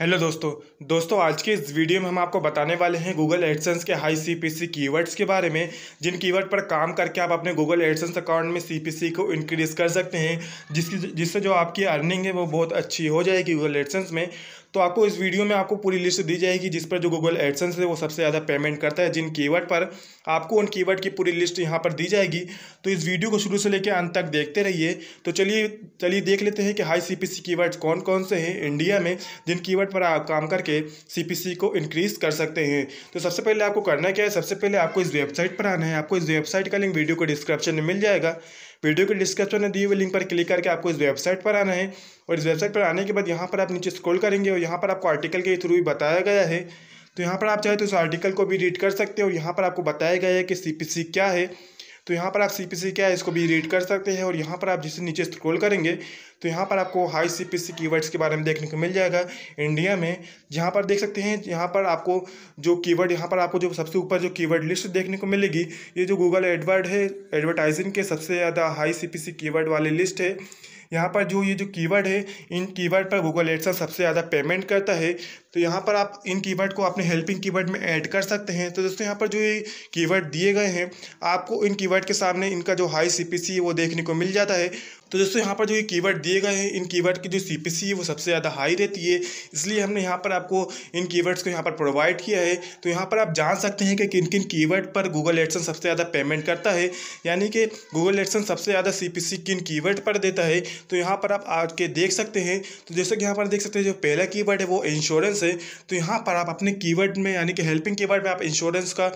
hello दोस्तों दोस्तों आज के इस वीडियो में हम आपको बताने वाले हैं गूगल एडसेंस के हाई सीपीसी कीवर्ड्स के बारे में जिन कीवर्ड पर काम करके आप अपने गूगल एडसेंस अकाउंट में सीपीसी को इंक्रीज कर सकते हैं जिसकी जिससे जो आपकी अर्निंग है वो बहुत अच्छी हो जाएगी गूगल एडसेंस में तो आपको इस वीडियो में आपको पूरी लिस्ट दी जाएगी जिस पर जो गूगल एडसेंस है वो सबसे ज़्यादा पेमेंट करता है जिन कीवर्ड पर आपको उन कीवर्ड की पूरी लिस्ट यहाँ पर दी जाएगी तो इस वीडियो को शुरू से लेकर अंत तक देखते रहिए तो चलिए चलिए देख लेते हैं कि हाई सी पी कौन कौन से हैं इंडिया में जिन कीवर्ड पर आप काम करके सी को इनक्रीज़ कर सकते हैं तो सबसे पहले आपको करना क्या है सबसे पहले आपको इस वेबसाइट पर आना है आपको इस वेबसाइट का लिंक वीडियो को डिस्क्रिप्शन में मिल जाएगा वीडियो के डिस्क्रिप्शन में दिए हुए लिंक पर क्लिक करके आपको इस वेबसाइट पर आना है और इस वेबसाइट पर आने के बाद यहाँ पर आप नीचे स्क्रॉल करेंगे और यहाँ पर आपको आर्टिकल के थ्रू बताया गया है तो यहाँ पर आप चाहे तो इस आर्टिकल को भी रीड कर सकते हो और यहाँ पर आपको बताया गया है कि सी क्या है तो यहाँ पर आप सी पी सी क्या है इसको भी रीड कर सकते हैं और यहाँ पर आप जिसे नीचे स्क्रॉल करेंगे तो यहाँ पर आपको high C P C keywords के बारे में देखने को मिल जाएगा इंडिया में जहाँ पर देख सकते हैं यहाँ पर आपको जो कीवर्ड यहाँ पर आपको जो सबसे ऊपर जो कीवर्ड लिस्ट देखने को मिलेगी ये जो गूगल एडवर्ड है एडवर्टाइजिंग के सबसे ज़्यादा high C P C keyword वाली लिस्ट है यहाँ पर जो ये जो कीवर्ड है इन कीवर्ड पर गूगल एडसन सबसे ज़्यादा पेमेंट करता है तो यहाँ पर आप इन कीवर्ड को अपने हेल्पिंग कीवर्ड में ऐड कर सकते हैं तो दोस्तों यहाँ पर जो ये कीवर्ड दिए गए हैं आपको इन कीवर्ड के सामने इनका जो हाई सीपीसी है वो देखने को मिल जाता है तो दोस्तों यहाँ पर जो ये कीवर्ड दिए गए हैं इन कीवर्ड की जो सीपीसी है वो सबसे ज़्यादा हाई रहती है इसलिए हमने यहाँ पर आपको इन कीवर्ड्स को यहाँ पर प्रोवाइड किया है तो यहाँ पर आप जान सकते हैं कि किन किन कीवर्ड पर गूगल एडसन सबसे ज़्यादा पेमेंट करता है यानी कि गूगल एडसन सबसे ज़्यादा सी किन कीवर्ड पर देता है तो यहाँ पर आप आके देख सकते हैं तो जैसे कि यहाँ पर देख सकते हैं जो पहला कीवर्ड है वो इंश्योरेंस है से तो यहाँ पर आप अपने कीवर्ड में यानी कि हेल्पिंग कीवर्ड में आप इंश्योरेंस का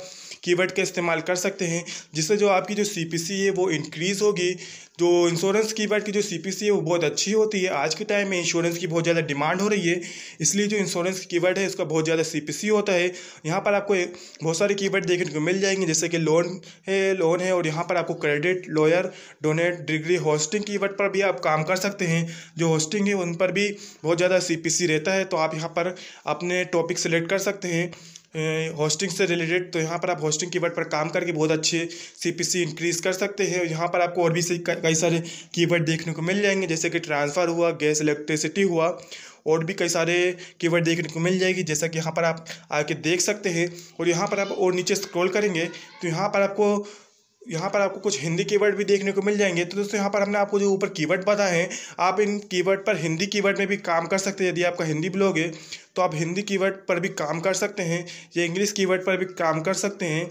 कीवर्ड का इस्तेमाल कर सकते हैं जिससे जो आपकी जो सी है वो इंक्रीज़ होगी जो इंश्योरेंस कीवर्ड की जो सी है वो बहुत अच्छी होती है आज के टाइम में इंश्योरेंस की बहुत ज़्यादा डिमांड हो रही है इसलिए जो इंश्योरेंस कीवर्ड है इसका बहुत ज़्यादा सी होता है यहाँ पर आपको बहुत सारे कीवर्ड देखने को मिल जाएंगे जैसे कि लोन है लोन है और यहाँ पर आपको credit lawyer donate degree hosting keyword पर भी आप काम कर सकते हैं जो होस्टिंग है उन पर भी बहुत ज़्यादा सी रहता है तो आप यहाँ पर अपने टॉपिक सेलेक्ट कर सकते हैं होस्टिंग से रिलेटेड तो यहाँ पर आप होस्टिंग कीवर्ड पर काम करके बहुत अच्छे सीपीसी इंक्रीज कर सकते हैं यहाँ पर आपको और भी सही कई सारे कीवर्ड देखने को मिल जाएंगे जैसे कि ट्रांसफ़र हुआ गैस इलेक्ट्रिसिटी हुआ और भी कई सारे कीवर्ड देखने को मिल जाएगी जैसा कि यहाँ पर आप आके देख सकते हैं और यहाँ पर आप और नीचे स्क्रॉल करेंगे तो यहाँ पर आपको यहाँ पर आपको कुछ हिंदी कीवर्ड भी देखने को मिल जाएंगे तो दोस्तों यहाँ पर हमने आपको जो ऊपर कीवर्ड बताए हैं आप इन कीवर्ड पर हिंदी कीवर्ड में भी काम कर सकते हैं यदि आपका हिंदी ब्लॉग है तो आप हिंदी कीवर्ड पर भी काम कर सकते हैं या इंग्लिश कीवर्ड पर भी काम कर सकते हैं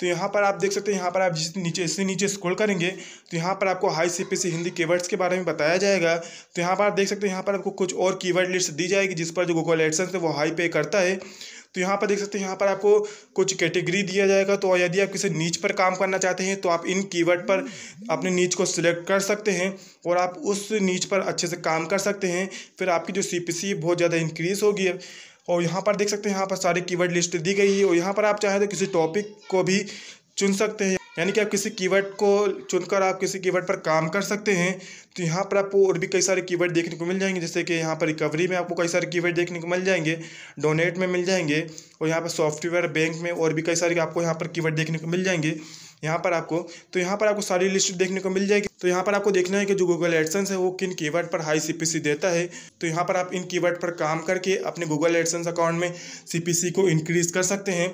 तो यहाँ पर आप देख सकते हैं यहाँ पर आप जिस नीचे इससे नीचे स्क्रॉल करेंगे तो यहाँ पर आपको high C P Hindi keywords के बारे में बताया जाएगा तो यहाँ पर आप देख सकते हैं यहाँ पर आपको कुछ और कीवर्ड लिस्ट दी जाएगी जिस पर जो गूगल एडसेंस है वो हाई पे करता है तो यहाँ पर देख सकते हैं यहाँ पर आपको कुछ कैटेगरी दिया जाएगा तो यदि आप किसी नीच पर काम करना चाहते हैं तो आप इन कीवर्ड पर अपने नीच को सिलेक्ट कर सकते हैं और आप उस नीच पर अच्छे से काम कर सकते हैं फिर आपकी जो सी बहुत ज़्यादा इंक्रीज़ होगी और यहाँ पर देख सकते हैं यहाँ पर सारी कीवर्ड लिस्ट दी गई है और यहाँ पर आप चाहें तो किसी टॉपिक को भी चुन सकते हैं यानी कि आप किसी कीवर्ड को चुनकर आप किसी कीवर्ड पर काम कर सकते हैं तो यहाँ पर आपको और भी कई सारे कीवर्ड देखने को मिल जाएंगे जैसे कि यहाँ पर रिकवरी में आपको कई सारे कीवर्ड देखने को मिल जाएंगे डोनेट में मिल जाएंगे और यहाँ पर सॉफ्टवेयर बैंक में और भी कई सारे आपको यहाँ पर कीवर्ड देखने को मिल जाएंगे यहाँ पर आपको तो यहाँ पर आपको सारी लिस्ट देखने को मिल जाएगी तो यहाँ पर आपको देखना है कि जो गूगल एडसन्स है वो किन कीवर्ड पर हाई सीपीसी देता है तो यहाँ पर आप इन कीवर्ड पर काम करके अपने गूगल एडसन्स अकाउंट में सीपीसी को इंक्रीज कर सकते हैं